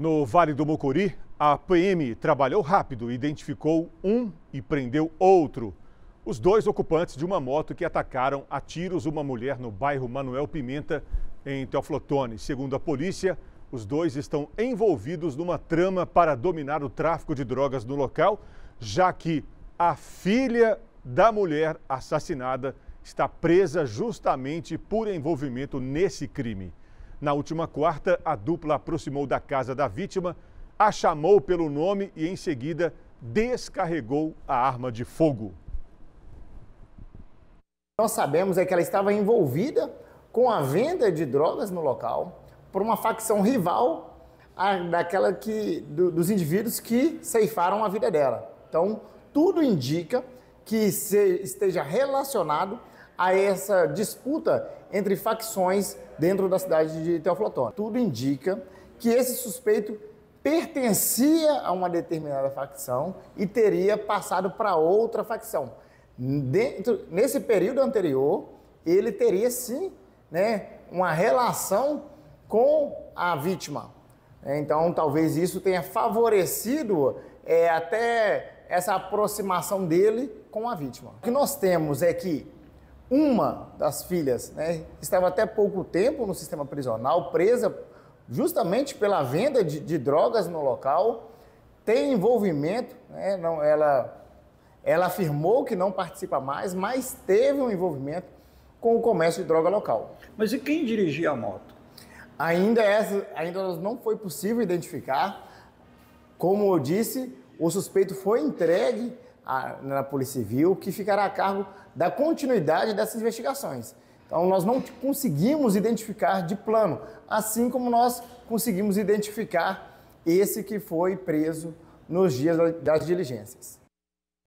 No Vale do Mocori, a PM trabalhou rápido, identificou um e prendeu outro. Os dois ocupantes de uma moto que atacaram a tiros uma mulher no bairro Manuel Pimenta, em Teoflotone. Segundo a polícia, os dois estão envolvidos numa trama para dominar o tráfico de drogas no local, já que a filha da mulher assassinada está presa justamente por envolvimento nesse crime. Na última quarta, a dupla aproximou da casa da vítima, a chamou pelo nome e, em seguida, descarregou a arma de fogo. Nós sabemos é que ela estava envolvida com a venda de drogas no local por uma facção rival a, daquela que do, dos indivíduos que ceifaram a vida dela. Então, tudo indica que se, esteja relacionado a essa disputa entre facções dentro da cidade de Teoflotone. Tudo indica que esse suspeito pertencia a uma determinada facção e teria passado para outra facção. Dentro, nesse período anterior, ele teria sim né, uma relação com a vítima. Então, talvez isso tenha favorecido é, até essa aproximação dele com a vítima. O que nós temos é que uma das filhas né, estava até pouco tempo no sistema prisional, presa justamente pela venda de, de drogas no local, tem envolvimento, né, não, ela, ela afirmou que não participa mais, mas teve um envolvimento com o comércio de droga local. Mas e quem dirigia a moto? Ainda, essa, ainda não foi possível identificar. Como eu disse, o suspeito foi entregue né, na Polícia Civil, que ficará a cargo da continuidade dessas investigações. Então, nós não conseguimos identificar de plano, assim como nós conseguimos identificar esse que foi preso nos dias das diligências.